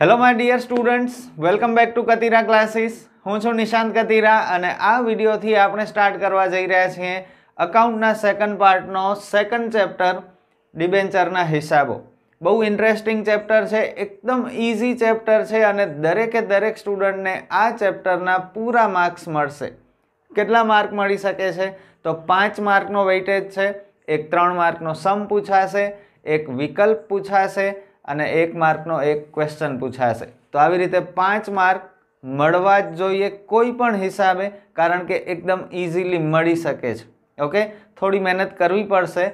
hello my dear students welcome back to Katira classes હું છું નિશાંત કતિરા અને આ વિડીયોથી આપણે સ્ટાર્ટ કરવા જઈ રહ્યા છીએ અકાઉન્ટના સેકન્ડ પાર્ટનો સેકન્ડ ચેપ્ટર ડિબેન્ચરના હિસાબો બહુ ઇન્ટરેસ્ટિંગ ચેપ્ટર છે એકદમ ઇઝી ચેપ્ટર છે અને દરેકે દરેક સ્ટુડન્ટને આ ચેપ્ટરના પૂરા માર્ક્સ મળશે કેટલા માર્ક મળી શકે છે તો પાંચ માર્કનો વેઇટેજ છે એક ત્રણ માર્કનો સમ પૂછાશે એક વિકલ્પ પૂછાશે અને એક માર્કનો એક ક્વેશ્ચન પૂછાશે તો આવી રીતે પાંચ માર્ક મળવા જ જોઈએ કોઈ પણ હિસાબે કારણ કે એકદમ ઇઝીલી મળી શકે છે ઓકે થોડી મહેનત કરવી પડશે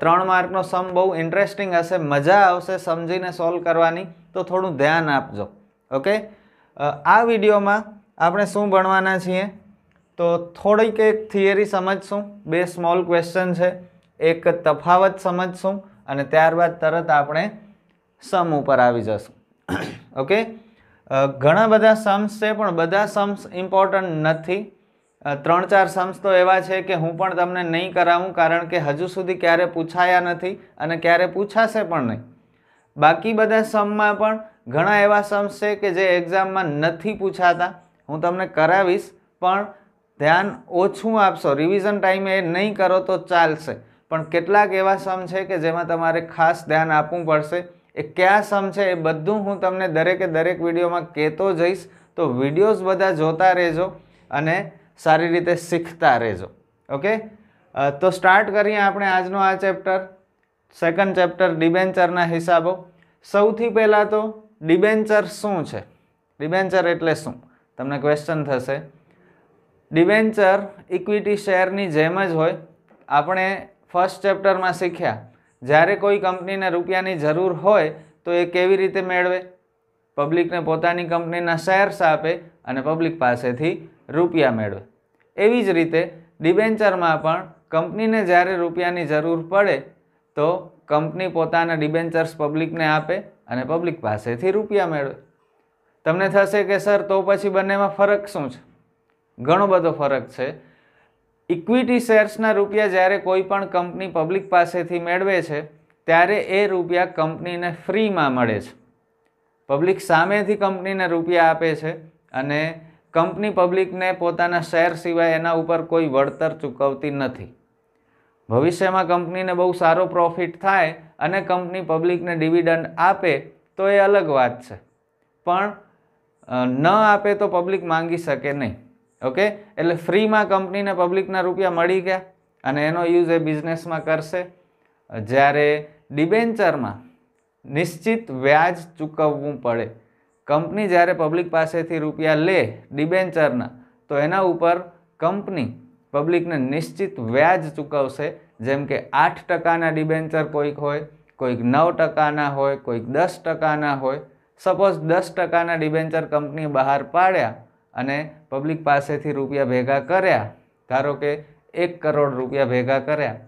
ત્રણ માર્કનો સમ બહુ ઇન્ટરેસ્ટિંગ હશે મજા આવશે સમજીને સોલ્વ કરવાની તો થોડું ધ્યાન આપજો ઓકે આ વિડીયોમાં આપણે શું ભણવાના છીએ તો થોડીક એક થિયરી સમજશું બે સ્મોલ ક્વેશ્ચન છે એક તફાવત સમજશું અને ત્યારબાદ તરત આપણે સમ ઉપર આવી જશું ઓકે ઘણા બધા સમ્સ છે પણ બધા સમ્સ ઇમ્પોર્ટન્ટ નથી ત્રણ ચાર સમ્સ તો એવા છે કે હું પણ તમને નહીં કરાવું કારણ કે હજુ સુધી ક્યારે પૂછાયા નથી અને ક્યારે પૂછાશે પણ નહીં બાકી બધા સમમાં પણ ઘણા એવા સમ્સ છે કે જે એક્ઝામમાં નથી પૂછાતા હું તમને કરાવીશ પણ ધ્યાન ઓછું આપશો રિવિઝન ટાઈમે એ નહીં કરો તો ચાલશે પણ કેટલાક એવા સમ છે કે જેમાં તમારે ખાસ ધ્યાન આપવું પડશે એ કયા સમ છે એ બધું હું તમને દરેકે દરેક વિડીયોમાં કહેતો જઈશ તો વિડીયોઝ બધા જોતા રહેજો અને સારી રીતે શીખતા રહેજો ઓકે તો સ્ટાર્ટ કરીએ આપણે આજનો આ ચેપ્ટર સેકન્ડ ચેપ્ટર ડિબેન્ચરના હિસાબો સૌથી પહેલાં તો ડિબેન્ચર શું છે ડિબેન્ચર એટલે શું તમને ક્વેશ્ચન થશે ડિબેન્ચર ઇક્વિટી શેરની જેમ જ હોય આપણે ફર્સ્ટ ચેપ્ટરમાં શીખ્યા જ્યારે કોઈ કંપનીને રૂપિયાની જરૂર હોય તો એ કેવી રીતે મેળવે પબ્લિકને પોતાની કંપનીના શેર્સ આપે અને પબ્લિક પાસેથી રૂપિયા મેળવે એવી જ રીતે ડિબેન્ચરમાં પણ કંપનીને જ્યારે રૂપિયાની જરૂર પડે તો કંપની પોતાના ડિબેન્ચર્સ પબ્લિકને આપે અને પબ્લિક પાસેથી રૂપિયા મેળવે તમને થશે કે સર તો પછી બંનેમાં ફરક શું છે ઘણો બધો ફરક છે ઇક્વિટી શેર્સના રૂપિયા જ્યારે કોઈ પણ કંપની પબ્લિક પાસેથી મેળવે છે ત્યારે એ રૂપિયા કંપનીને ફ્રીમાં મળે છે પબ્લિક સામેથી કંપનીને રૂપિયા આપે છે અને કંપની પબ્લિકને પોતાના શેર સિવાય એના ઉપર કોઈ વળતર ચૂકવતી નથી ભવિષ્યમાં કંપનીને બહુ સારો પ્રોફિટ થાય અને કંપની પબ્લિકને ડિવિડન્ડ આપે તો એ અલગ વાત છે પણ ન આપે તો પબ્લિક માંગી શકે નહીં ઓકે એટલે ફ્રીમાં કંપનીને પબ્લિકના રૂપિયા મળી ગયા અને એનો યુઝ એ બિઝનેસમાં કરશે જ્યારે ડિબેન્ચરમાં નિશ્ચિત વ્યાજ ચૂકવવું પડે કંપની જ્યારે પબ્લિક પાસેથી રૂપિયા લે ડિબેન્ચરના તો એના ઉપર કંપની પબ્લિકને નિશ્ચિત વ્યાજ ચૂકવશે જેમ કે આઠ ટકાના ડિબેન્ચર કોઈક હોય કોઈક નવ ટકાના હોય કોઈક દસ ટકાના હોય સપોઝ દસ ટકાના ડિબેન્ચર કંપની બહાર પાડ્યા અને પબ્લિક પાસેથી રૂપિયા ભેગા કર્યા ધારો કે એક કરોડ રૂપિયા ભેગા કર્યા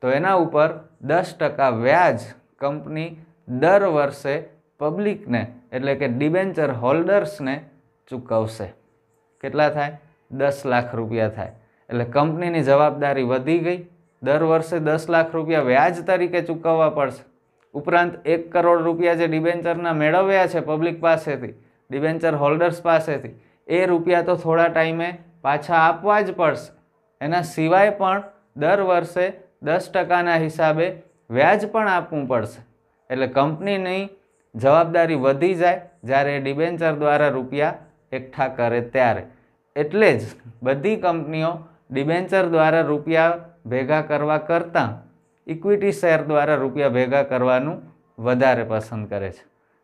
તો એના ઉપર દસ ટકા વ્યાજ કંપની દર વર્ષે પબ્લિકને એટલે કે ડિબેન્ચર હોલ્ડર્સને ચૂકવશે કેટલા થાય દસ લાખ રૂપિયા થાય એટલે કંપનીની જવાબદારી વધી ગઈ દર વર્ષે દસ લાખ રૂપિયા વ્યાજ તરીકે ચૂકવવા પડશે ઉપરાંત એક કરોડ રૂપિયા જે ડિબેન્ચરના મેળવ્યા છે પબ્લિક પાસેથી ડિબેન્ચર હોલ્ડર્સ પાસેથી એ રૂપિયા તો થોડા ટાઈમે પાછા આપવા જ પડશે એના સિવાય પણ દર વર્ષે દસ ટકાના હિસાબે વ્યાજ પણ આપવું પડશે એટલે કંપનીની જવાબદારી વધી જાય જ્યારે ડિબેન્ચર દ્વારા રૂપિયા એકઠા કરે ત્યારે એટલે જ બધી કંપનીઓ ડિબેન્ચર દ્વારા રૂપિયા ભેગા કરવા કરતાં ઇક્વિટી શેર દ્વારા રૂપિયા ભેગા કરવાનું વધારે પસંદ કરે છે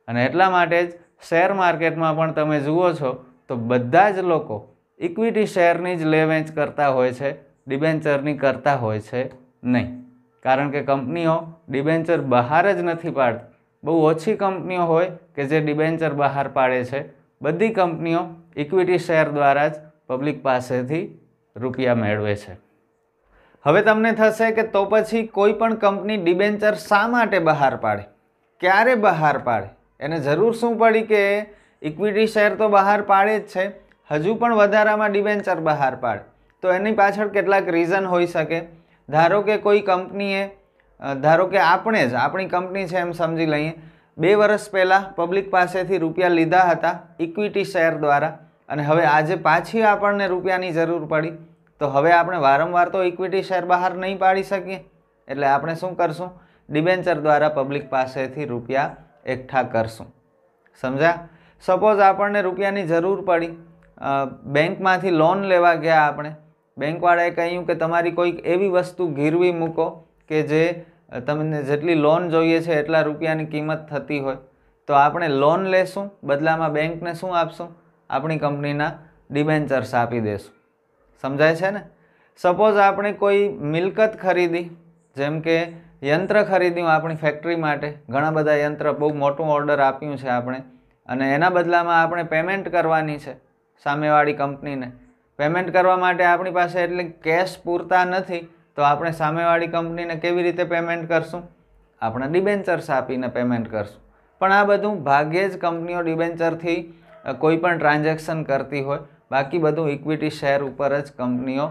અને એટલા માટે જ શેર માર્કેટમાં પણ તમે જુઓ છો તો બધા જ લોકો ઇક્વિટી શેરની જ લે વેચ કરતા હોય છે ડિબેન્ચરની કરતા હોય છે નહીં કારણ કે કંપનીઓ ડિબેન્ચર બહાર જ નથી પાડતી બહુ ઓછી કંપનીઓ હોય કે જે ડિબેન્ચર બહાર પાડે છે બધી કંપનીઓ ઇક્વિટી શેર દ્વારા જ પબ્લિક પાસેથી રૂપિયા મેળવે છે હવે તમને થશે કે તો પછી કોઈ પણ કંપની ડિબેન્ચર શા માટે બહાર પાડે ક્યારે બહાર પાડે એને જરૂર શું પડી કે ઇક્વિટી શેર તો બહાર પાડે જ છે હજુ પણ વધારામાં ડિબેન્ચર બહાર પાડે તો એની પાછળ કેટલાક રીઝન હોઈ શકે ધારો કે કોઈ કંપનીએ ધારો કે આપણે જ આપણી કંપની છે એમ સમજી લઈએ બે વર્ષ પહેલાં પબ્લિક પાસેથી રૂપિયા લીધા હતા ઇક્વિટી શેર દ્વારા અને હવે આજે પાછી આપણને રૂપિયાની જરૂર પડી તો હવે આપણે વારંવાર તો ઇક્વિટી શેર બહાર નહીં પાડી શકીએ એટલે આપણે શું કરશું ડિબેન્ચર દ્વારા પબ્લિક પાસેથી રૂપિયા એકઠા કરશું સમજ્યા સપોઝ આપણને રૂપિયાની જરૂર પડી બેંકમાંથી લોન લેવા ગયા આપણે બેંકવાળાએ કહ્યું કે તમારી કોઈક એવી વસ્તુ ગીરવી મૂકો કે જે તમને જેટલી લોન જોઈએ છે એટલા રૂપિયાની કિંમત થતી હોય તો આપણે લોન લેશું બદલામાં બેંકને શું આપશું આપણી કંપનીના ડિબેન્ચર્સ આપી દેશું સમજાય છે ને સપોઝ આપણે કોઈ મિલકત ખરીદી જેમ કે યંત્ર ખરીદ્યું આપણી ફેક્ટરી માટે ઘણા બધા યંત્ર બહુ મોટું ઓર્ડર આપ્યું છે આપણે અને એના બદલામાં આપણે પેમેન્ટ કરવાની છે સામેવાળી કંપનીને પેમેન્ટ કરવા માટે આપણી પાસે એટલે કેશ પૂરતા નથી તો આપણે સામેવાળી કંપનીને કેવી રીતે પેમેન્ટ કરશું આપણે ડિબેન્ચર્સ આપીને પેમેન્ટ કરશું પણ આ બધું ભાગ્યે જ કંપનીઓ ડિબેન્ચરથી કોઈ પણ ટ્રાન્ઝેક્શન કરતી હોય બાકી બધું ઇક્વિટી શેર ઉપર જ કંપનીઓ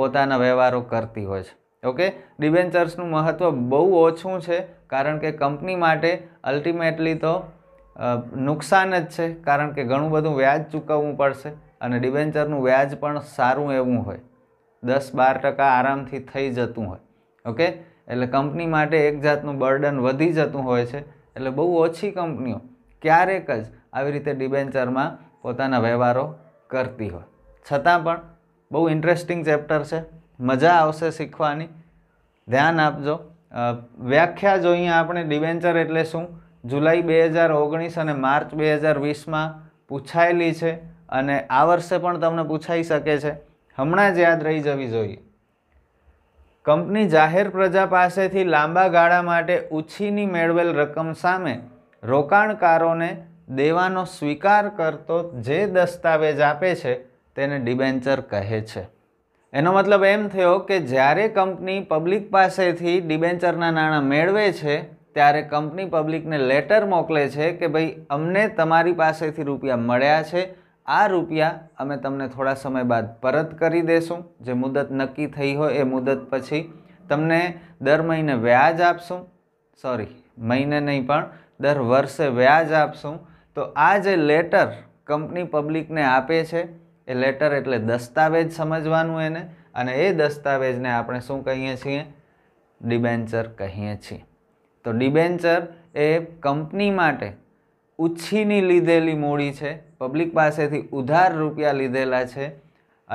પોતાના વ્યવહારો કરતી હોય છે ઓકે ડિબેન્ચર્સનું મહત્ત્વ બહુ ઓછું છે કારણ કે કંપની માટે અલ્ટિમેટલી તો નુકસાન જ છે કારણ કે ઘણું બધું વ્યાજ ચૂકવવું પડશે અને ડિબેન્ચરનું વ્યાજ પણ સારું એવું હોય દસ બાર ટકા આરામથી થઈ જતું હોય ઓકે એટલે કંપની માટે એક જાતનું બર્ડન વધી જતું હોય છે એટલે બહુ ઓછી કંપનીઓ ક્યારેક જ આવી રીતે ડિબેન્ચરમાં પોતાના વ્યવહારો કરતી હોય છતાં પણ બહુ ઇન્ટરેસ્ટિંગ ચેપ્ટર છે મજા આવશે શીખવાની ધ્યાન આપજો વ્યાખ્યા જોઈએ આપણે ડિબેન્ચર એટલે શું જુલાઈ બે હજાર ઓગણીસ અને માર્ચ બે હજાર વીસમાં પૂછાયેલી છે અને આ વર્ષે પણ તમને પૂછાઈ શકે છે હમણાં જ યાદ રહી જવી જોઈએ કંપની જાહેર પ્રજા પાસેથી લાંબા ગાળા માટે ઉછીની મેળવેલ રકમ સામે રોકાણકારોને દેવાનો સ્વીકાર કરતો જે દસ્તાવેજ આપે છે તેને ડિબેન્ચર કહે છે એનો મતલબ એમ થયો કે જ્યારે કંપની પબ્લિક પાસેથી ડિબેન્ચરના નાણાં મેળવે છે ત્યારે કંપની પબ્લિકને લેટર મોકલે છે કે ભાઈ અમને તમારી પાસેથી રૂપિયા મળ્યા છે આ રૂપિયા અમે તમને થોડા સમય બાદ પરત કરી દેશું જે મુદત નક્કી થઈ હોય એ મુદત પછી તમને દર મહિને વ્યાજ આપશું સોરી મહિને નહીં પણ દર વર્ષે વ્યાજ આપશું તો આ જે લેટર કંપની પબ્લિકને આપે છે એ લેટર એટલે દસ્તાવેજ સમજવાનું એને અને એ દસ્તાવેજને આપણે શું કહીએ છીએ ડિબેન્ચર કહીએ છીએ તો ડિબેન્ચર એ કંપની માટે ઉછીની લીધેલી મૂડી છે પબ્લિક પાસેથી ઉધાર રૂપિયા લીધેલા છે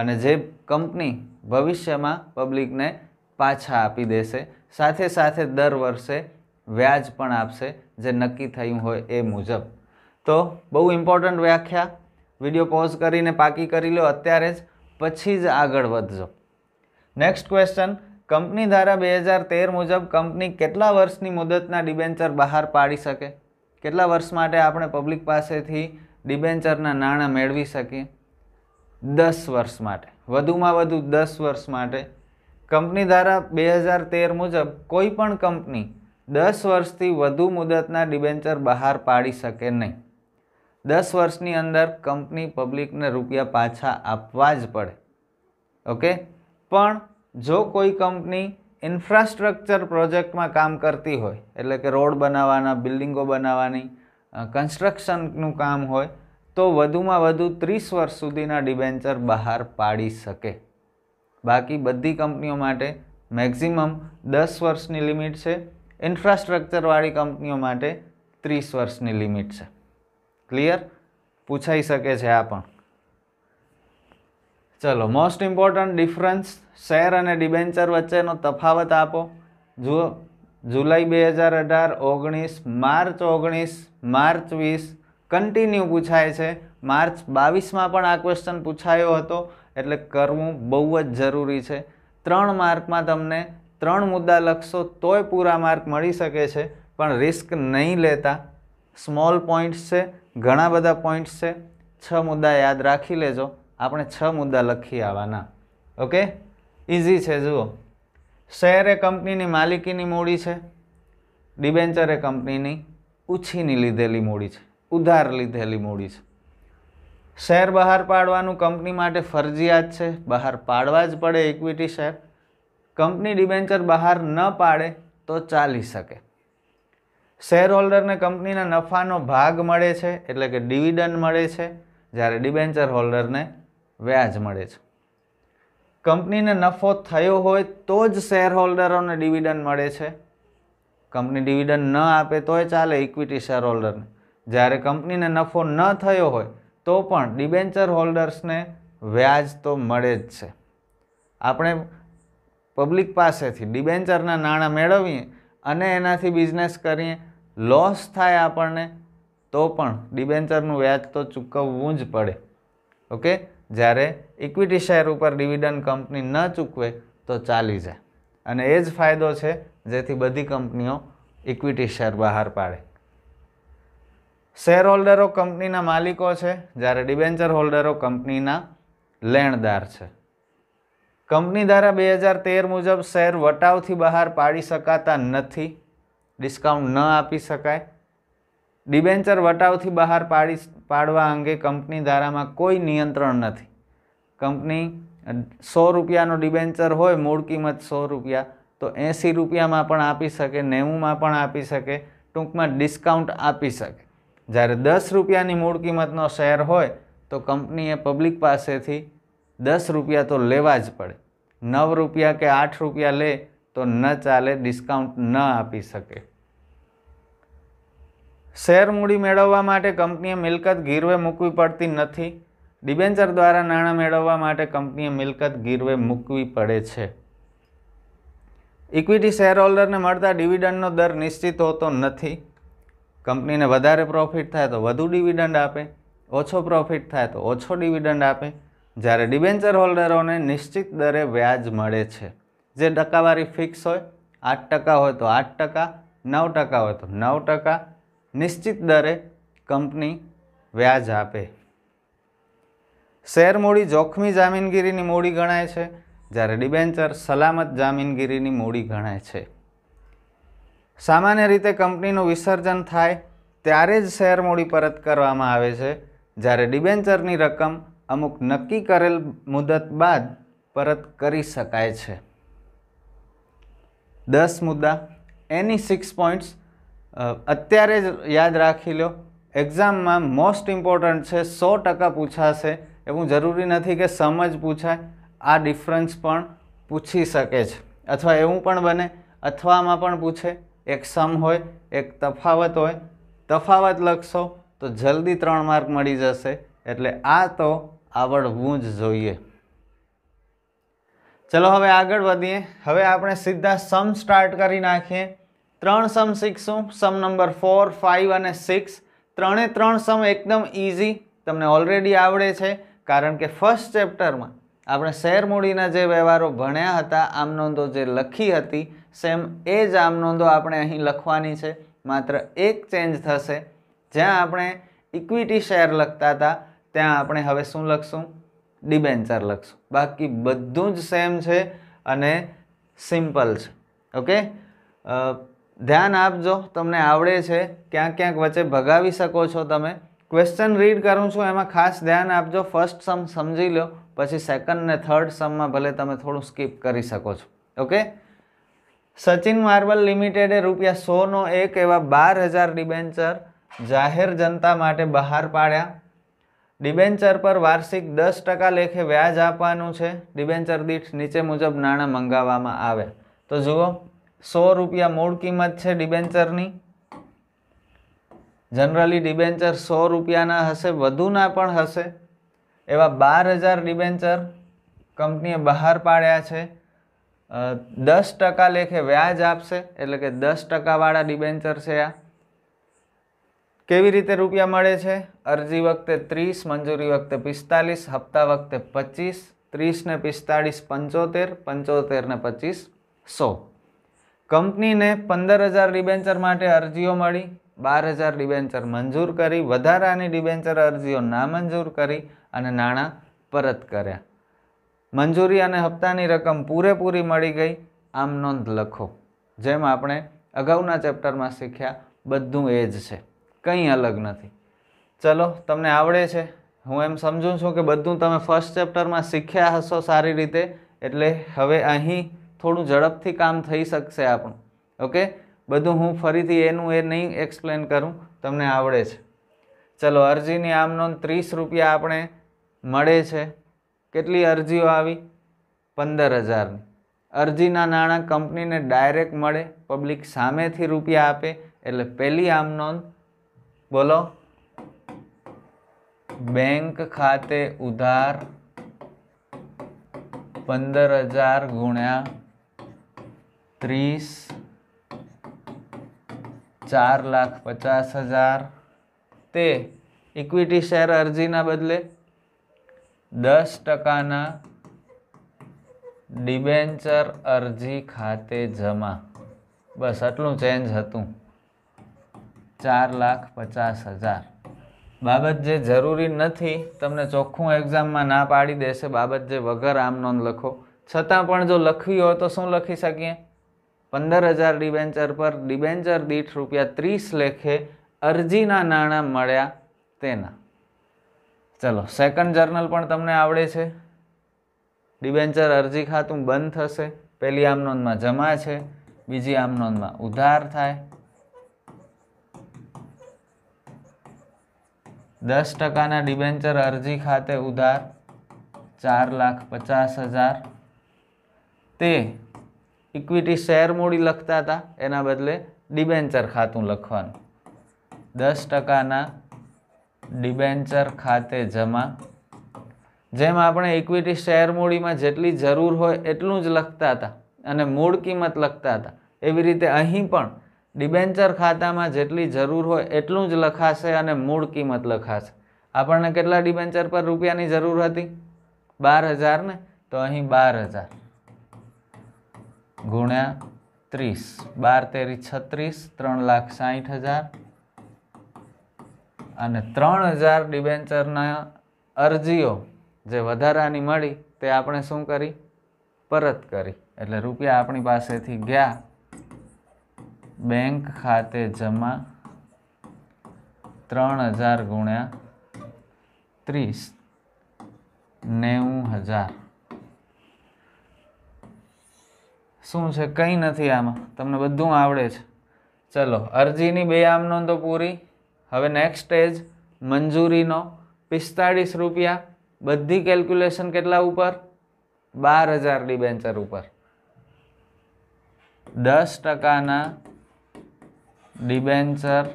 અને જે કંપની ભવિષ્યમાં પબ્લિકને પાછા આપી દેશે સાથે સાથે દર વર્ષે વ્યાજ પણ આપશે જે નક્કી થયું હોય એ મુજબ તો બહુ ઇમ્પોર્ટન્ટ વ્યાખ્યા વિડીયો પોઝ કરીને પાકી કરી લો અત્યારે જ પછી જ આગળ વધજો નેક્સ્ટ ક્વેશ્ચન કંપની ધારા બે હજાર તેર મુજબ કંપની કેટલા વર્ષની મુદતના ડિબેન્ચર બહાર પાડી શકે કેટલા વર્ષ માટે આપણે પબ્લિક પાસેથી ડિબેન્ચરના નાણાં મેળવી શકીએ દસ વર્ષ માટે વધુમાં વધુ દસ વર્ષ માટે કંપની ધારા બે હજાર તેર મુજબ કોઈ પણ કંપની દસ વર્ષથી વધુ મુદતના ડિબેન્ચર બહાર પાડી શકે નહીં દસ વર્ષની અંદર કંપની પબ્લિકને રૂપિયા પાછા આપવા જ પડે ઓકે પણ જો કોઈ કંપની ઇન્ફ્રાસ્ટ્રક્ચર પ્રોજેક્ટમાં કામ કરતી હોય એટલે કે રોડ બનાવવાના બિલ્ડિંગો બનાવવાની કન્સ્ટ્રક્શનનું કામ હોય તો વધુમાં વધુ ત્રીસ વર્ષ સુધીના ડિબેન્ચર બહાર પાડી શકે બાકી બધી કંપનીઓ માટે મેક્ઝિમમ દસ વર્ષની લિમિટ છે ઇન્ફ્રાસ્ટ્રક્ચરવાળી કંપનીઓ માટે ત્રીસ વર્ષની લિમિટ છે ક્લિયર પૂછાઈ શકે છે આ પણ ચલો મોસ્ટ ઇમ્પોર્ટન્ટ ડિફરન્સ શેર અને ડિબેન્ચર વચ્ચેનો તફાવત આપો જુઓ જુલાઈ બે હજાર અઢાર ઓગણીસ માર્ચ ઓગણીસ માર્ચ વીસ કન્ટિન્યુ પૂછાય છે માર્ચ બાવીસમાં પણ આ ક્વેશ્ચન પૂછાયો હતો એટલે કરવું બહુ જ જરૂરી છે ત્રણ માર્કમાં તમને ત્રણ મુદ્દા લખશો તોય પૂરા માર્ક મળી શકે છે પણ રિસ્ક નહીં લેતા સ્મોલ પોઈન્ટ્સ છે ઘણા બધા પોઈન્ટ્સ છે છ મુદ્દા યાદ રાખી લેજો આપણે છ મુદ્દા લખી આવવાના ઓકે ઇઝી છે જુઓ શેર એ કંપનીની માલિકીની મૂડી છે ડિબેન્ચર એ કંપનીની ઉછીની લીધેલી મૂડી છે ઉધાર લીધેલી મૂડી છે શેર બહાર પાડવાનું કંપની માટે ફરજિયાત છે બહાર પાડવા જ પડે ઇક્વિટી શેર કંપની ડિબેન્ચર બહાર ન પાડે તો ચાલી શકે શેર હોલ્ડરને કંપનીના નફાનો ભાગ મળે છે એટલે કે ડિવિડન્ડ મળે છે જ્યારે ડિબેન્ચર હોલ્ડરને વ્યાજ મળે છે કંપનીને નફો થયો હોય તો જ શેર હોલ્ડરોને ડિવિડન્ડ મળે છે કંપની ડિવિડન્ડ ન આપે તોય ચાલે ઇક્વિટી શેર હોલ્ડરને જ્યારે કંપનીને નફો ન થયો હોય તો પણ ડિબેન્ચર હોલ્ડર્સને વ્યાજ તો મળે જ છે આપણે પબ્લિક પાસેથી ડિબેન્ચરના નાણાં મેળવીએ અને એનાથી બિઝનેસ કરીએ લોસ થાય આપણને તો પણ ડિબેન્ચરનું વ્યાજ તો ચૂકવવું જ પડે ઓકે જ્યારે ઇક્વિટી શેર ઉપર ડિવિડન્ડ કંપની ન ચૂકવે તો ચાલી જાય અને એ જ ફાયદો છે જેથી બધી કંપનીઓ ઇક્વિટી શેર બહાર પાડે શેર હોલ્ડરો કંપનીના માલિકો છે જ્યારે ડિબેન્ચર હોલ્ડરો કંપનીના લેણદાર છે કંપની દ્વારા બે હજાર તેર મુજબ શેર વટાવથી બહાર પાડી શકાતા નથી ડિસ્કાઉન્ટ ન આપી શકાય ડિબેન્ચર વટાવથી બહાર પાડી પાડવા અંગે કંપની ધારામાં કોઈ નિયંત્રણ નથી કંપની સો રૂપિયાનો ડિબેન્ચર હોય મૂળ કિંમત સો રૂપિયા તો એંસી રૂપિયામાં પણ આપી શકે નેવુંમાં પણ આપી શકે ટૂંકમાં ડિસ્કાઉન્ટ આપી શકે જ્યારે દસ રૂપિયાની મૂળ કિંમતનો શેર હોય તો કંપનીએ પબ્લિક પાસેથી દસ રૂપિયા તો લેવા જ પડે નવ રૂપિયા કે આઠ રૂપિયા લે તો ન ચાલે ડિસ્કાઉન્ટ ન આપી શકે શેર મૂડી મેળવવા માટે કંપનીએ મિલકત ગીરવે મૂકવી પડતી નથી ડિબેન્ચર દ્વારા નાણાં મેળવવા માટે કંપનીએ મિલકત ગીરવે મૂકવી પડે છે ઇક્વિટી શેરહોલ્ડરને મળતા ડિવિડન્ડનો દર નિશ્ચિત હોતો નથી કંપનીને વધારે પ્રોફિટ થાય તો વધુ ડિવિડન્ડ આપે ઓછો પ્રોફિટ થાય તો ઓછો ડિવિડન્ડ આપે જ્યારે ડિબેન્ચર હોલ્ડરોને નિશ્ચિત દરે વ્યાજ મળે છે જે ટકાવારી ફિક્સ હોય આઠ ટકા હોય તો આઠ ટકા નવ ટકા હોય તો નવ ટકા નિશ્ચિત દરે કંપની વ્યાજ આપે શેર મૂડી જોખમી જામીનગીરીની મૂડી ગણાય છે જ્યારે ડિબેન્ચર સલામત જામીનગીરીની મૂડી ગણાય છે સામાન્ય રીતે કંપનીનું વિસર્જન થાય ત્યારે જ શેર મૂડી પરત કરવામાં આવે છે જ્યારે ડિબેન્ચરની રકમ અમુક નક્કી કરેલ મુદત બાદ પરત કરી શકાય છે દસ મુદ્દા એની સિક્સ પોઈન્ટ્સ અત્યારે જ યાદ રાખી લો એક્ઝામમાં મોસ્ટ ઇમ્પોર્ટન્ટ છે સો ટકા પૂછાશે એવું જરૂરી નથી કે સમજ પૂછાય આ ડિફરન્સ પણ પૂછી શકે છે અથવા એવું પણ બને અથવામાં પણ પૂછે એક સમ હોય એક તફાવત હોય તફાવત લખશો તો જલ્દી ત્રણ માર્ક મળી જશે એટલે આ તો આવડવું જ જોઈએ ચલો હવે આગળ વધીએ હવે આપણે સીધા સમ સ્ટાર્ટ કરી નાખીએ ત્રણ સમ શીખશું સમ નંબર ફોર ફાઇવ અને સિક્સ ત્રણે ત્રણ સમ એકદમ ઇઝી તમને ઓલરેડી આવડે છે કારણ કે ફર્સ્ટ ચેપ્ટરમાં આપણે શેરમૂડીના જે વ્યવહારો ભણ્યા હતા આમ નોંધો જે લખી હતી સેમ એ જ આમ નોંધો આપણે અહીં લખવાની છે માત્ર એક ચેન્જ થશે જ્યાં આપણે ઇક્વિટી શેર લખતા હતા ત્યાં આપણે હવે શું લખશું ડિબેન્ચર લખશું બાકી બધું જ સેમ છે અને સિમ્પલ છે ઓકે ધ્યાન આપજો તમને આવડે છે ક્યાંક ક્યાંક વચ્ચે ભગાવી શકો છો તમે ક્વેશ્ચન રીડ કરું છું એમાં ખાસ ધ્યાન આપજો ફર્સ્ટ સમ સમજી લો પછી સેકન્ડ ને થર્ડ સમમાં ભલે તમે થોડું સ્કીપ કરી શકો છો ઓકે સચિન માર્બલ લિમિટેડે રૂપિયા સોનો એક એવા બાર હજાર ડિબેન્ચર જાહેર જનતા માટે બહાર પાડ્યા ડિબેન્ચર પર વાર્ષિક દસ ટકા લેખે વ્યાજ આપવાનું છે ડિબેન્ચર દીઠ નીચે મુજબ નાણાં મંગાવવામાં આવે તો જુઓ સો રૂપિયા મૂળ કિંમત છે ડિબેન્ચરની જનરલી ડિબેન્ચર સો રૂપિયાના હશે વધુના પણ હશે એવા બાર હજાર ડિબેન્ચર કંપનીએ બહાર પાડ્યા છે દસ ટકા લેખે વ્યાજ આપશે એટલે કે દસ ટકાવાળા ડિબેન્ચર છે આ કેવી રીતે રૂપિયા મળે છે અરજી વખતે ત્રીસ મંજૂરી વખતે પિસ્તાલીસ હપ્તા વખતે પચીસ ત્રીસને પિસ્તાળીસ પંચોતેર પંચોતેરને પચીસ સો કંપનીને પંદર હજાર ડિબેન્ચર માટે અરજીઓ મળી બાર હજાર ડિબેન્ચર મંજૂર કરી વધારાની ડિબેન્ચર અરજીઓ નામંજૂર કરી અને નાણાં પરત કર્યા મંજૂરી અને હપ્તાની રકમ પૂરેપૂરી મળી ગઈ આમ નોંધ લખો જેમ આપણે અગાઉના ચેપ્ટરમાં શીખ્યા બધું એ જ છે કંઈ અલગ નથી ચલો તમને આવડે છે હું એમ સમજું છું કે બધું તમે ફર્સ્ટ ચેપ્ટરમાં શીખ્યા હશો સારી રીતે એટલે હવે અહીં થોડું ઝડપથી કામ થઈ શકશે આપણું ઓકે બધું હું ફરીથી એનું એ નહીં એક્સપ્લેન કરું તમને આવડે છે ચલો અરજીની આમ નોંધ ત્રીસ રૂપિયા આપણે મળે છે કેટલી અરજીઓ આવી પંદર હજારની અરજીના નાણાં કંપનીને ડાયરેક્ટ મળે પબ્લિક સામેથી રૂપિયા આપે એટલે પહેલી આમ નોંધ બોલો બેંક ખાતે ઉધાર પંદર હજાર ગુણ્યા ત્રીસ ચાર લાખ પચાસ હજાર તે ઇક્વિટી શેર અરજીના બદલે દસ ટકાના ડિબેન્ચર અરજી ખાતે જમા બસ આટલું ચેન્જ હતું ચાર લાખ પચાસ હજાર બાબત જે જરૂરી નથી તમને ચોખ્ખું એક્ઝામમાં ના પાડી દેશે બાબત જે વગર આમ નોંધ લખો છતાં પણ જો લખવી હોય તો શું લખી શકીએ પંદર હજાર ડિબેન્ચર પર ડિબેન્ચર દીઠ રૂપિયા ત્રીસ લેખે અરજીના નાણાં મળ્યા તેના ચલો સેકન્ડ જર્નલ પણ તમને આવડે છે ડિબેન્ચર અરજી ખાતું બંધ થશે પહેલી આમનોંધમાં જમા છે બીજી આમનોંધમાં ઉધાર થાય દસ ટકાના ડિબેન્ચર અરજી ખાતે ઉધાર ચાર લાખ પચાસ હજાર તે ઇક્વિટી શેર મૂડી લખતા હતા એના બદલે ડિબેન્ચર ખાતું લખવાનું દસ ટકાના ડિબેન્ચર ખાતે જમા જેમ આપણે ઇક્વિટી શેર મૂડીમાં જેટલી જરૂર હોય એટલું જ લખતા હતા અને મૂળ કિંમત લખતા હતા એવી રીતે અહીં પણ ડિબેન્ચર ખાતામાં જેટલી જરૂર હોય એટલું જ લખાશે અને મૂળ કિંમત લખાશે આપણને કેટલા ડિબેન્ચર પર રૂપિયાની જરૂર હતી બાર હજારને તો અહીં બાર હજાર ગુણ્યા ત્રીસ બાર તેરી છત્રીસ ત્રણ લાખ સાહીઠ હજાર અને ત્રણ હજાર ડિબેન્ચરના અરજીઓ જે વધારાની મળી તે આપણે શું કરી પરત કરી એટલે રૂપિયા આપણી પાસેથી ગયા બેંક ખાતે જમા ત્રણ હજાર ગુણ્યા ત્રીસ નેવું હજાર શું છે કંઈ નથી આમાં તમને બધું આવડે છે ચલો અરજીની બે આમનો તો પૂરી હવે નેક્સ્ટ સ્ટેજ મંજૂરીનો પિસ્તાળીસ રૂપિયા બધી કેલ્ક્યુલેશન કેટલા ઉપર બાર હજાર ડિબેન્ચર ઉપર દસ ટકાના ડિબેન્ચર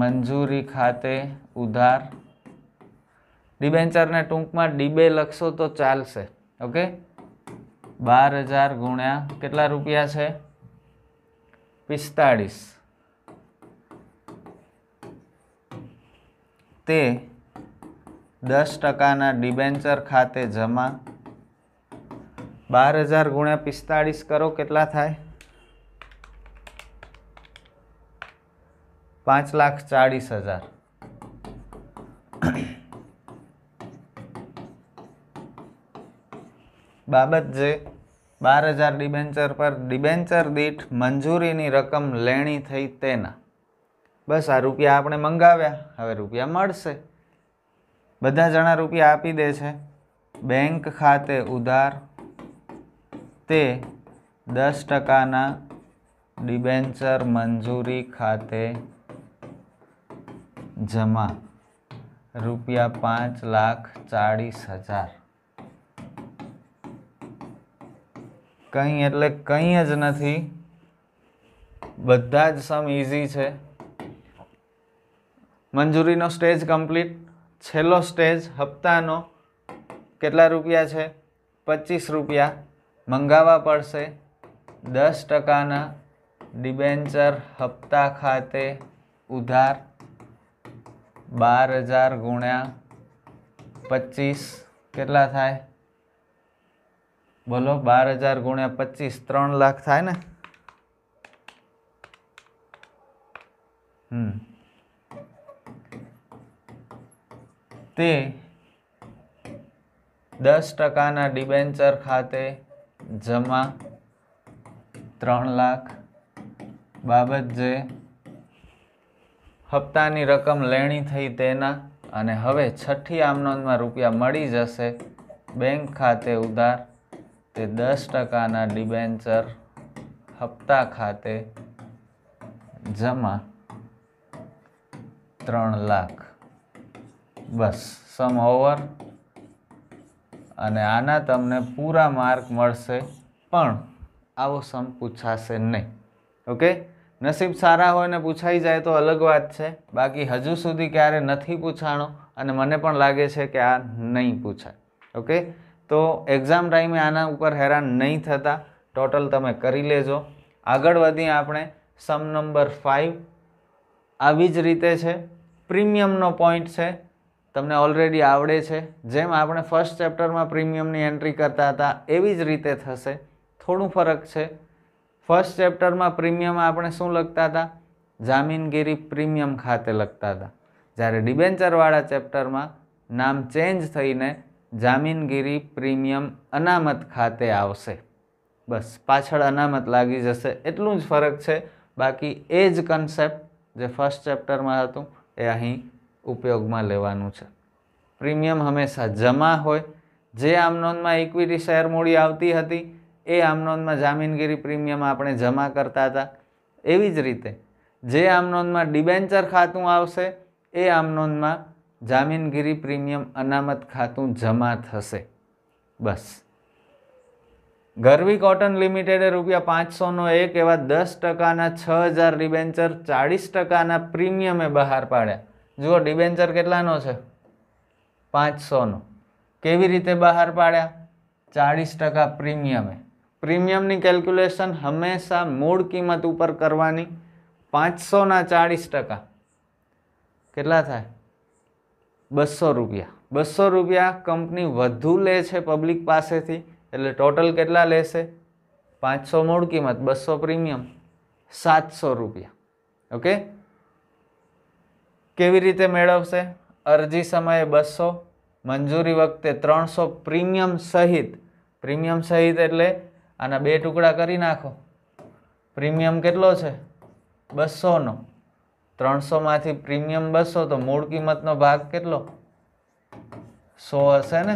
મંજૂરી ખાતે ઉધાર ડિબેન્ચરને ટૂંકમાં ડીબે લખશો તો ચાલશે ઓકે બાર હજાર ગુણ્યા કેટલા રૂપિયા છે પિસ્તાળીસ તે દસ ટકાના ડિબેન્ચર ખાતે જમા બાર હજાર ગુણ્યા પિસ્તાળીસ કરો કેટલા થાય પાંચ લાખ ચાળીસ હજાર બાબત જે બાર હજાર ડિબેન્ચર પર ડિબેન્ચર દીઠ મંજૂરીની રકમ લેણી થઈ તેના બસ આ રૂપિયા આપણે મંગાવ્યા હવે રૂપિયા મળશે બધા જણા રૂપિયા આપી દે છે બેંક ખાતે ઉધાર તે દસ ટકાના ડિબેન્ચર મંજૂરી ખાતે જમા રૂપિયા પાંચ લાખ ચાળીસ હજાર કંઈ એટલે કંઈ જ નથી બધા જ સમ ઇઝી છે મંજૂરીનો સ્ટેજ કમ્પ્લીટ છેલ્લો સ્ટેજ હપ્તાનો કેટલા રૂપિયા છે પચીસ રૂપિયા મંગાવવા પડશે દસ ટકાના ડિબેન્ચર હપ્તા ખાતે ઉધાર બાર હજાર ગુણ્યા પચીસ કેટલા થાય બોલો બાર હજાર ગુણ્યા પચીસ ત્રણ લાખ થાય ને હમ તે દસ ટકાના ડિબેન્ચર ખાતે જમા ત્રણ લાખ બાબત જે હપ્તાની રકમ લેણી થઈ તેના અને હવે છઠ્ઠી આમનોંધમાં રૂપિયા મળી જશે બેંક ખાતે ઉધાર તે દસ ટકાના ડિબેન્ચર હપ્તા ખાતે જમા ત્રણ લાખ બસ સમ ઓવર અને આના તમને પૂરા માર્ક મળશે પણ આવો સમ પૂછાશે નહીં ઓકે નસીબ સારા હોય ને પૂછાઈ જાય તો અલગ વાત છે બાકી હજુ સુધી ક્યારે નથી પૂછાણો અને મને પણ લાગે છે કે આ નહીં પૂછાય ઓકે તો એક્ઝામ ટાઈમે આના ઉપર હેરાન નહીં થતા ટોટલ તમે કરી લેજો આગળ વધીએ આપણે સમ નંબર ફાઇવ આવી જ રીતે છે પ્રીમિયમનો પોઈન્ટ છે તમને ઓલરેડી આવડે છે જેમ આપણે ફર્સ્ટ ચેપ્ટરમાં પ્રીમિયમની એન્ટ્રી કરતા હતા એવી જ રીતે થશે થોડું ફરક છે ફર્સ્ટ ચેપ્ટરમાં પ્રીમિયમ આપણે શું લખતા હતા જામીનગીરી પ્રીમિયમ ખાતે લખતા હતા જ્યારે ડિબેન્ચરવાળા ચેપ્ટરમાં નામ ચેન્જ થઈને જામીનગીરી પ્રીમિયમ અનામત ખાતે આવશે બસ પાછળ અનામત લાગી જશે એટલું જ ફરક છે બાકી એ જ કન્સેપ્ટ જે ફર્સ્ટ ચેપ્ટરમાં હતું એ અહીં ઉપયોગમાં લેવાનું છે પ્રીમિયમ હંમેશા જમા હોય જે આમનોંધમાં ઇક્વિટી શેર મૂડી આવતી હતી એ આમનોંધમાં જામીનગીરી પ્રીમિયમ આપણે જમા કરતા હતા એવી જ રીતે જે આમનોંધમાં ડિબેન્ચર ખાતું આવશે એ આમનોંધમાં જામીનગીરી પ્રીમિયમ અનામત ખાતું જમા થશે બસ ગરવી કોટન લિમિટેડે રૂપિયા પાંચસોનો એક એવા દસ ટકાના છ હજાર ડિબેન્ચર ચાળીસ ટકાના પ્રીમિયમે બહાર પાડ્યા જુઓ ડિબેન્ચર કેટલાનો છે પાંચસોનો કેવી રીતે બહાર પાડ્યા ચાળીસ ટકા પ્રીમિયમે પ્રીમિયમની કેલ્ક્યુલેશન હંમેશા મૂળ કિંમત ઉપર કરવાની પાંચસોના ચાળીસ ટકા કેટલા થાય બસો રૂપિયા બસો રૂપિયા કંપની વધુ લે છે પબ્લિક પાસેથી એટલે ટોટલ કેટલા લેશે પાંચસો મૂળ કિંમત બસો પ્રીમિયમ સાતસો રૂપિયા ઓકે કેવી રીતે મેળવશે અરજી સમયે બસો મંજૂરી વખતે ત્રણસો પ્રીમિયમ સહિત પ્રીમિયમ સહિત એટલે આના બે ટુકડા કરી નાખો પ્રીમિયમ કેટલો છે બસોનો ત્રણસોમાંથી પ્રીમિયમ બસો તો મૂળ કિંમતનો ભાગ કેટલો સો હશે ને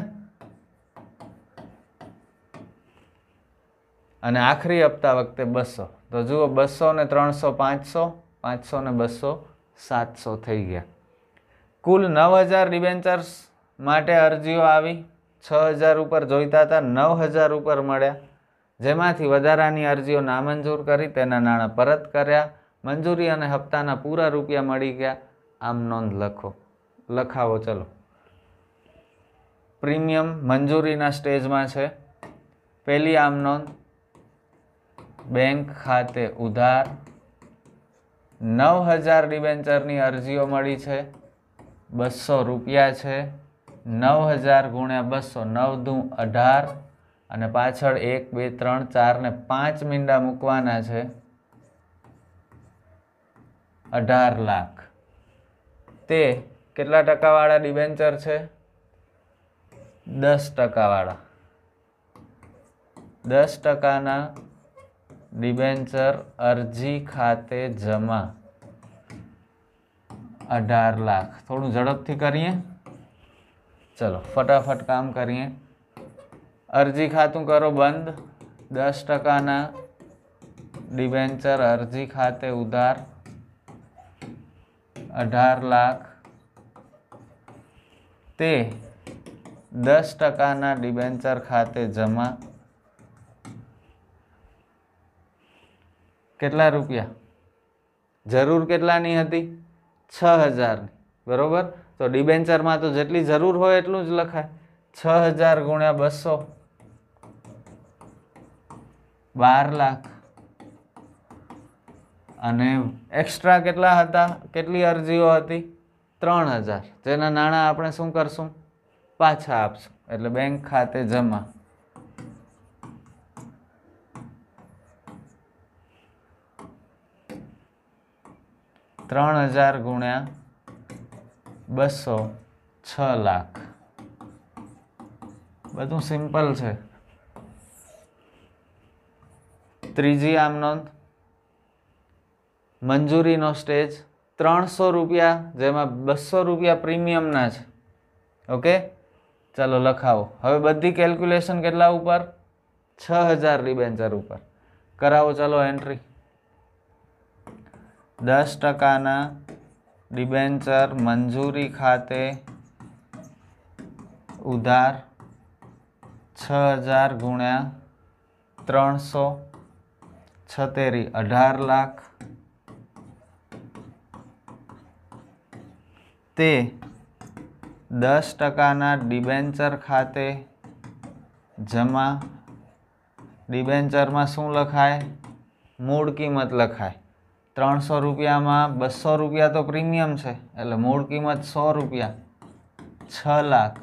અને આખરી હપ્તા વખતે બસો તો જુઓ બસો ને ત્રણસો પાંચસો પાંચસો ને બસો સાતસો થઈ ગયા કુલ નવ હજાર ડિબેન્ચર્સ માટે અરજીઓ આવી છ હજાર ઉપર જોઈતા હતા નવ હજાર ઉપર મળ્યા જેમાંથી વધારાની અરજીઓ નામંજૂર કરી તેના નાણાં પરત કર્યા મંજૂરી અને હપ્તાના પૂરા રૂપિયા મળી ગયા આમ નોંધ લખો લખાવો ચલો પ્રીમિયમ મંજૂરીના સ્ટેજમાં છે પહેલી આમ નોંધ બેંક ખાતે ઉધાર નવ હજાર ડિબેન્ચરની અરજીઓ મળી છે બસો રૂપિયા છે નવ હજાર ગુણ્યા બસો નવ દુ અઢાર અને પાછળ એક બે ત્રણ ચાર ને પાંચ મીંડા મૂકવાના છે અઢાર લાખ તે કેટલા ટકાવાળા ડિબેન્ચર છે દસ ટકાવાળા દસ ટકાના ડિબેન્ચર અરજી ખાતે જમા અઢાર લાખ થોડું ઝડપથી કરીએ ચલો ફટાફટ કામ કરીએ અરજી ખાતું કરો બંધ દસ ટકાના ડિબેન્ચર અરજી ખાતે ઉધાર અઢાર લાખ તે દસ ટકાના ડિબેન્ચર ખાતે જમા કેટલા રૂપિયા જરૂર કેટલાની હતી છ હજારની બરાબર તો ડિબેન્ચરમાં તો જેટલી જરૂર હોય એટલું જ લખાય છ હજાર ગુણ્યા બસો બાર લાખ અને એક્સ્ટ્રા કેટલા હતા કેટલી અરજીઓ હતી ત્રણ હજાર જેના નાણાં આપણે શું કરશું પાછા આપશું એટલે બેંક ખાતે જમા ત્રણ હજાર ગુણ્યા બસો છ લાખ બધું સિમ્પલ છે ત્રીજી આમ નોંધ મંજૂરીનો સ્ટેજ ત્રણસો રૂપિયા જેમાં બસો રૂપિયા પ્રીમિયમના છે ઓકે ચાલો લખાવો હવે બધી કેલ્ક્યુલેશન કેટલા ઉપર છ હજાર રિબેન્ચર ઉપર કરાવો ચાલો એન્ટ્રી દસ ટકાના ડિબેન્ચર મંજૂરી ખાતે ઉધાર છ હજાર ગુણ્યા ત્રણસો છતેરી અઢાર લાખ તે દસ ટકાના ડિબેન્ચર ખાતે જમા ડિબેન્ચરમાં શું લખાય મૂળ કિંમત લખાય ત્રણસો રૂપિયામાં બસો રૂપિયા તો પ્રીમિયમ છે એટલે મૂળ કિંમત સો રૂપિયા છ લાખ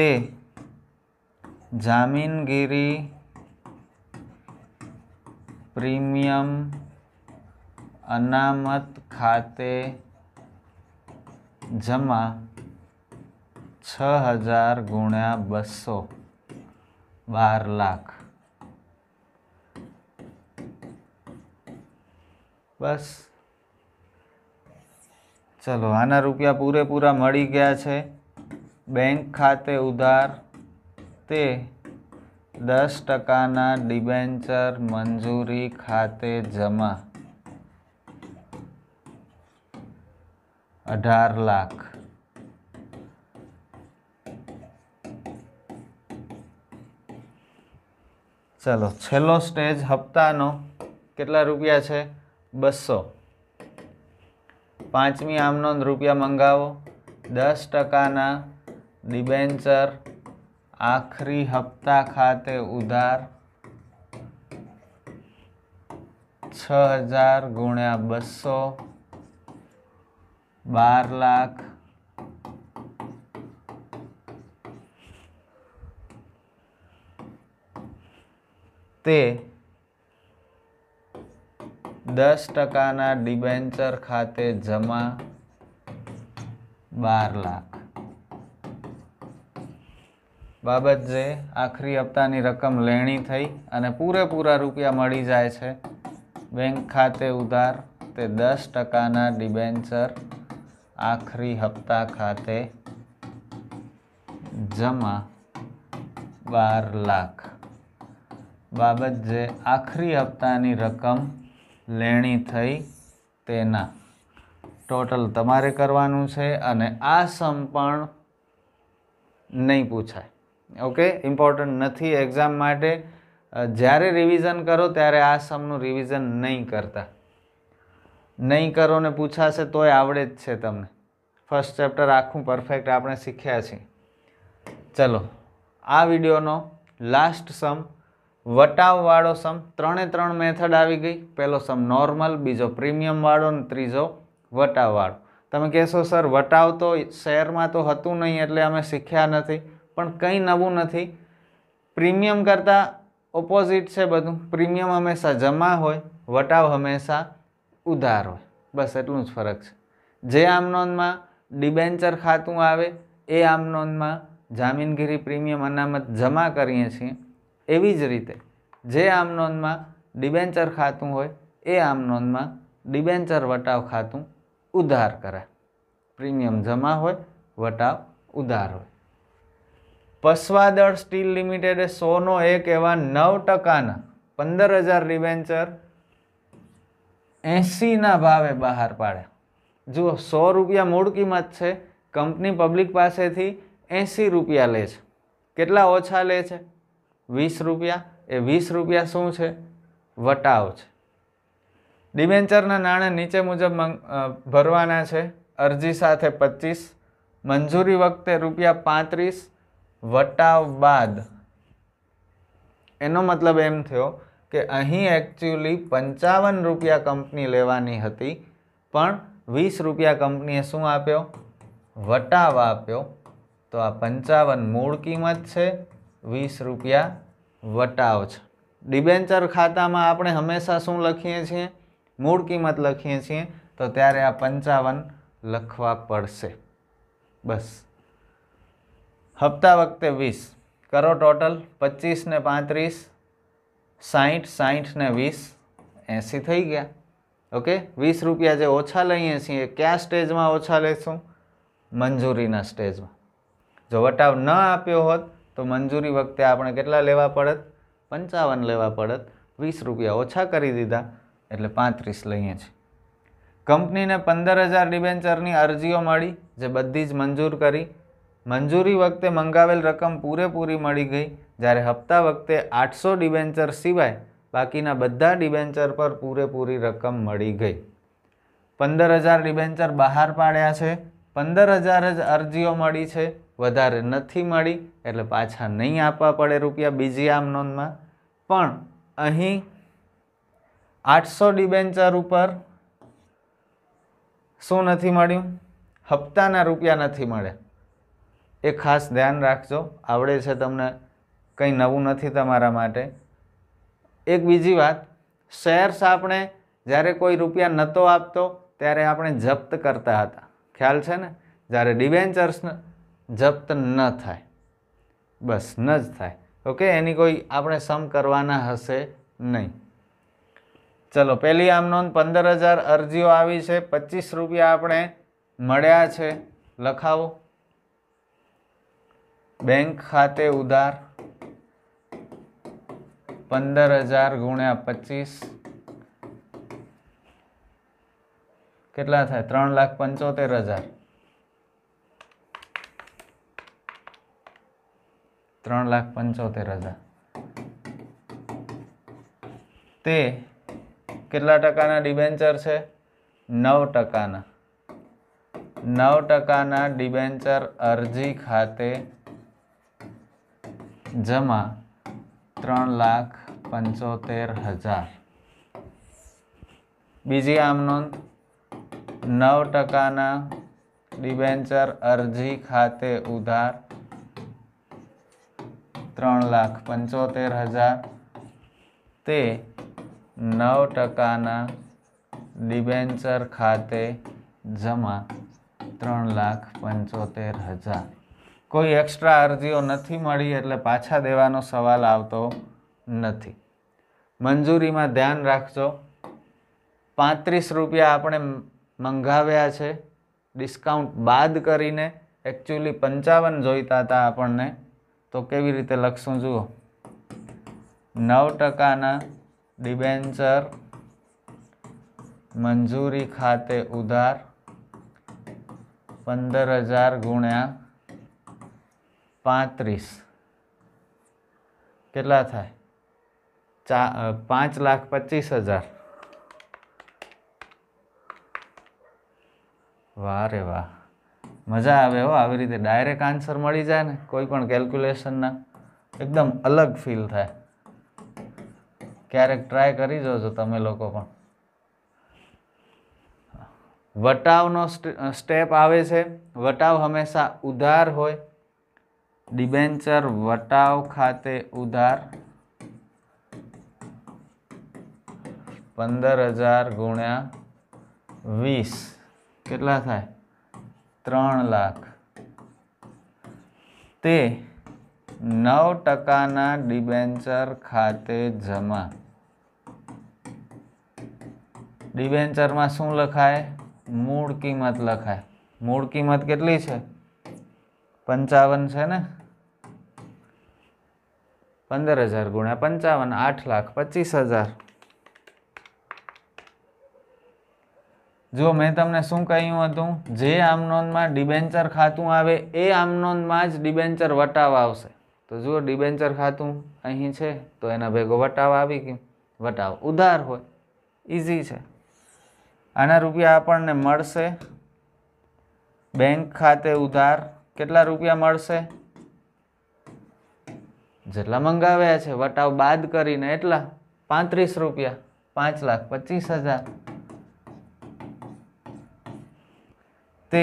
તે જામીનગીરી પ્રીમિયમ અનામત ખાતે જમા છ હજાર ગુણ્યા બસો બાર લાખ બસ ચલો આના રૂપિયા પૂરેપૂરા મળી ગયા છે બેંક ખાતે ઉધાર તે દસ ટકાના ડિબેન્ચર મંજૂરી ખાતે જમા અઢાર લાખ ચાલો છેલ્લો સ્ટેજ હપ્તાનો કેટલા રૂપિયા છે બસો પાંચમી આમનોંધ રૂપિયા મંગાવો દસ ટકાના ડિબેન્ચર આખરી હપ્તા ખાતે ઉધાર છ હજાર ગુણ્યા બસો બાર લાખ તે દસ ટકાના ડિબેન્ચર ખાતે જમા બાર લાખ બાબત જે આખરી હપ્તાની રકમ લેણી થઈ અને પૂરેપૂરા રૂપિયા મળી જાય છે બેંક ખાતે ઉધાર તે દસ ટકાના ડિબેન્ચર આખરી હપ્તા ખાતે જમા બાર લાખ બાબત જે આખરી હપ્તાની રકમ લેણી થઈ તેના ટોટલ તમારે કરવાનું છે અને આ સમ પણ નહીં પૂછાય ઓકે ઇમ્પોર્ટન્ટ નથી એક્ઝામ માટે જ્યારે રિવિઝન કરો ત્યારે આ સમનું રિવિઝન નહીં કરતા નહીં કરો ને પૂછાશે તોય આવડે જ છે તમને ફર્સ્ટ ચેપ્ટર આખું પરફેક્ટ આપણે શીખ્યા છીએ ચલો આ વિડીયોનો લાસ્ટ સમ વટાવવાળો સમ ત્રણે ત્રણ મેથડ આવી ગઈ પહેલો સમ નોર્મલ બીજો પ્રીમિયમવાળો અને ત્રીજો વટાવવાળો તમે કહેશો સર વટાવ તો શહેરમાં તો હતું નહીં એટલે અમે શીખ્યા નથી પણ કંઈ નવું નથી પ્રીમિયમ કરતાં ઓપોઝિટ છે બધું પ્રીમિયમ હંમેશા જમા હોય વટાવ હંમેશા ઉધાર હોય બસ એટલું જ ફરક છે જે આમનોંધમાં ડિબેન્ચર ખાતું આવે એ આમનોંધમાં જામીનગીરી પ્રીમિયમ અનામત જમા કરીએ છીએ એવી જ રીતે જે આમનોંધમાં ડિબેન્ચર ખાતું હોય એ આમનોંધમાં ડિબેન્ચર વટાવ ખાતું ઉધાર કરાય પ્રીમિયમ જમા હોય વટાવ ઉધાર હોય પસવાદળ સ્ટીલ લિમિટેડે સોનો એક એવા નવ ટકાના પંદર હજાર ડિબેન્ચર એંસીના ભાવે બહાર પાડે જુઓ સો રૂપિયા મૂળ કિંમત છે કંપની પબ્લિક પાસેથી એંસી રૂપિયા લે છે કેટલા ઓછા લે છે વીસ રૂપિયા એ વીસ રૂપિયા શું છે વટાવ છે ડિબેન્ચરના નાણાં નીચે મુજબ ભરવાના છે અરજી સાથે પચીસ મંજૂરી વખતે રૂપિયા પાંત્રીસ વટાવ બાદ એનો મતલબ એમ થયો કે અહીં એકચ્યુઅલી પંચાવન રૂપિયા કંપની લેવાની હતી પણ વીસ રૂપિયા કંપનીએ શું આપ્યો વટાવ આપ્યો તો આ પંચાવન મૂળ કિંમત છે વીસ રૂપિયા વટાવ છે ડિબેન્ચર ખાતામાં આપણે હંમેશા શું લખીએ છીએ મૂળ કિંમત લખીએ છીએ તો ત્યારે આ પંચાવન લખવા પડશે બસ હપ્તા વખતે વીસ કરો ટોટલ પચીસ ને પાંત્રીસ સાઠ સાહીઠ ને વીસ એંસી થઈ ગયા ઓકે વીસ રૂપિયા જે ઓછા લઈએ છીએ કયા સ્ટેજમાં ઓછા લઈશું મંજૂરીના સ્ટેજમાં જો વટાવ ન આપ્યો હોત તો મંજૂરી વખતે આપણે કેટલા લેવા પડત પંચાવન લેવા પડત વીસ રૂપિયા ઓછા કરી દીધા એટલે પાંત્રીસ લઈએ છીએ કંપનીને પંદર હજાર ડિબેન્ચરની અરજીઓ મળી જે બધી જ મંજૂર કરી મંજૂરી વખતે મંગાવેલ રકમ પૂરેપૂરી મળી ગઈ જ્યારે હપ્તા વખતે આઠસો ડિબેન્ચર સિવાય બાકીના બધા ડિબેન્ચર પર પૂરેપૂરી રકમ મળી ગઈ પંદર હજાર ડિબેન્ચર બહાર પાડ્યા છે પંદર હજાર જ અરજીઓ મળી છે વધારે નથી મળી એટલે પાછા નહીં આપવા પડે રૂપિયા બીજી આમ નોંધમાં પણ અહીં આઠસો ડિબેન્ચર ઉપર શું નથી મળ્યું હપ્તાના રૂપિયા નથી મળ્યા એ ખાસ ધ્યાન રાખજો આવડે છે તમને કંઈ નવું નથી તમારા માટે એક બીજી વાત શેર્સ આપણે જ્યારે કોઈ રૂપિયા નહોતો આપતો ત્યારે આપણે જપ્ત કરતા હતા ખ્યાલ છે ને જ્યારે ડિવેન્ચર્સ જપ્ત ન થાય બસ ન જ થાય ઓકે એની કોઈ આપણે સમ કરવાના હશે નહીં ચલો પહેલી આમ નોંધ પંદર હજાર અરજીઓ આવી છે પચીસ રૂપિયા આપણે મળ્યા છે લખાવો બેંક ખાતે ઉધાર પંદર હજાર ગુણ્યા પચીસ કેટલા થાય ત્રણ લાખ પંચોતેર હજાર ત્રણ લાખ પંચોતેર હજાર તે કેટલા ટકાના ડિબેન્ચર છે નવ ટકાના નવ ટકાના ડિબેન્ચર અરજી ખાતે જમા ત્રણ લાખ પંચોતેર હજાર બીજી આમ નોંધ નવ ટકાના ડિબેન્ચર અરજી ખાતે ઉધાર ત્રણ લાખ પંચોતેર હજાર તે નવ ટકાના ડિબેન્ચર ખાતે જમા ત્રણ લાખ પંચોતેર હજાર કોઈ એક્સ્ટ્રા અરજીઓ નથી મળી એટલે પાછા દેવાનો સવાલ આવતો નથી મંજૂરીમાં ધ્યાન રાખજો પાંત્રીસ રૂપિયા આપણે મંગાવ્યા છે ડિસ્કાઉન્ટ બાદ કરીને એકચ્યુઅલી પંચાવન જોઈતા હતા આપણને તો કેવી રીતે લખશું જુઓ નવ ટકાના ડિબેન્ચર મંજૂરી ખાતે ઉધાર પંદર હજાર ગુણ્યા પાંત્રીસ કેટલા થાય ચા પાંચ લાખ પચીસ હજાર વાહ રે વાહ મજા આવે હો આવી રીતે ડાયરેક્ટ આન્સર મળી જાય ને કોઈ પણ કેલ્ક્યુલેશનના એકદમ અલગ ફીલ થાય ક્યારેક ટ્રાય કરી જોજો તમે લોકો પણ વટાવનો સ્ટેપ આવે છે વટાવ હંમેશા ઉધાર હોય ડિબેન્ચર વટાવ ખાતે ઉધાર પંદર હજાર ગુણ્યા વીસ કેટલા થાય ત્રણ લાખ તે નવ ટકાના ડિબેન્ચર ખાતે જમા ડિબેન્ચરમાં શું લખાય મૂળ કિંમત લખાય મૂળ કિંમત કેટલી છે પંચાવન છે ને પંદર હજાર ગુણ્યા પંચાવન આઠ લાખ પચીસ હજાર જો મેં તમને શું કહ્યું હતું જે આમનોંધમાં ડિબેન્ચર ખાતું આવે એ આમનોંધમાં જ ડિબેન્ચર વટાવ આવશે તો જુઓ ડિબેન્ચર ખાતું અહીં છે તો એના ભેગો વટાવ આવી ગયું વટાવ ઉધાર હોય ઇઝી છે આના રૂપિયા આપણને મળશે બેંક ખાતે ઉધાર કેટલા રૂપિયા મળશે જેટલા મંગાવ્યા છે વટાવ બાદ કરીને એટલા પાંત્રીસ રૂપિયા પાંચ લાખ પચીસ હજાર તે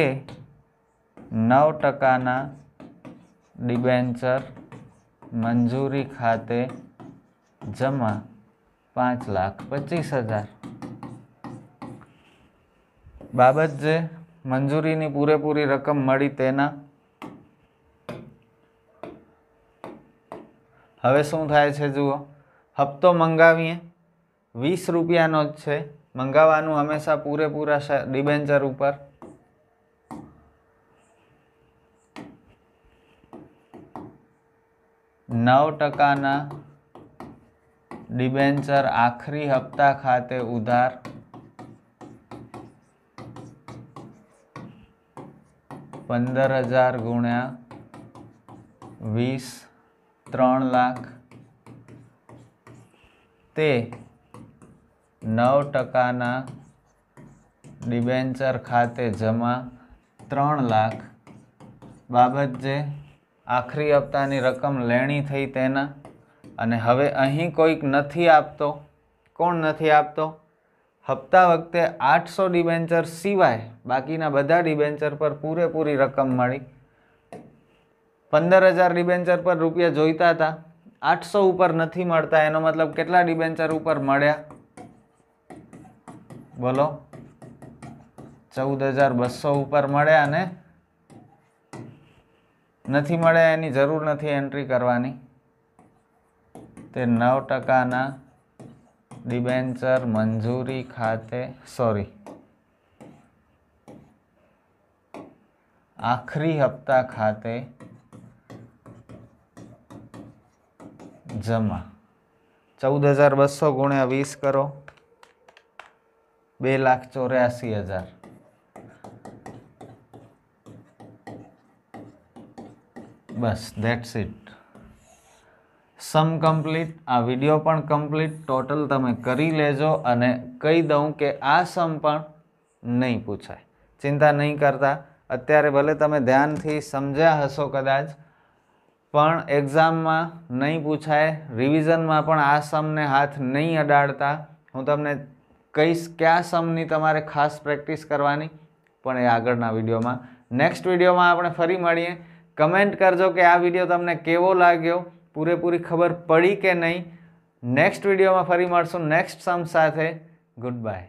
નવ ટકાના ડિબેન્ચર મંજૂરી ખાતે જમા પાંચ લાખ પચીસ હજાર બાબત જે મંજૂરીની પૂરેપૂરી રકમ મળી તેના હવે શું થાય છે જુઓ હપ્તો મંગાવીએ વીસ રૂપિયાનો જ છે મંગાવવાનું હંમેશા પૂરેપૂરા ડિબેન્ચર ઉપર નવ ટકાના ડિબેન્ચર આખરી હપ્તા ખાતે ઉધાર પંદર હજાર ગુણ્યા વીસ ત્રણ લાખ તે નવ ટકાના ડિબેન્ચર ખાતે જમા ત્રણ લાખ બાબત જે આખરી હપ્તાની રકમ લેણી થઈ તેના અને હવે અહીં કોઈક નથી આપતો કોણ નથી આપતો હપ્તા વખતે આઠસો ડિબેન્ચર સિવાય બાકીના બધા ડિબેન્ચર પર પૂરેપૂરી રકમ મળી પંદર હજાર ડિબેન્ચર પર રૂપિયા જોઈતા હતા આઠસો ઉપર નથી મળતા એનો મતલબ કેટલા ડિબેન્ચર ઉપર મળ્યા બોલો ચૌદ હજાર બસો ઉપર મળ્યા ને નથી મળ્યા એની જરૂર નથી એન્ટ્રી કરવાની તે નવ ટકાના ડિબેન્ચર મંજૂરી ખાતે સોરી આખરી હપ્તા ખાતે જમા ચૌદ હજાર બસો ગુણ્યા વીસ કરો બે લાખ ચોર્યાસી હજાર બસ ધેટ્સ ઇટ સમ કમ્પ્લીટ આ વિડીયો પણ કમ્પ્લીટ ટોટલ તમે કરી લેજો અને કહી દઉં કે આ સમ પણ નહીં પૂછાય ચિંતા નહીં કરતા અત્યારે ભલે તમે ધ્યાનથી સમજ્યા હશો કદાચ પણ એક્ઝામમાં નહીં પૂછાય રિવિઝનમાં પણ આ સમને હાથ નહીં અડાડતા હું તમને કહીશ કયા સમની તમારે ખાસ પ્રેક્ટિસ કરવાની પણ એ આગળના વિડીયોમાં નેક્સ્ટ વિડીયોમાં આપણે ફરી મળીએ કમેન્ટ કરજો કે આ વિડીયો તમને કેવો લાગ્યો પૂરેપૂરી ખબર પડી કે નહીં નેક્સ્ટ વિડીયોમાં ફરી મળશું નેક્સ્ટ સમ સાથે ગુડ બાય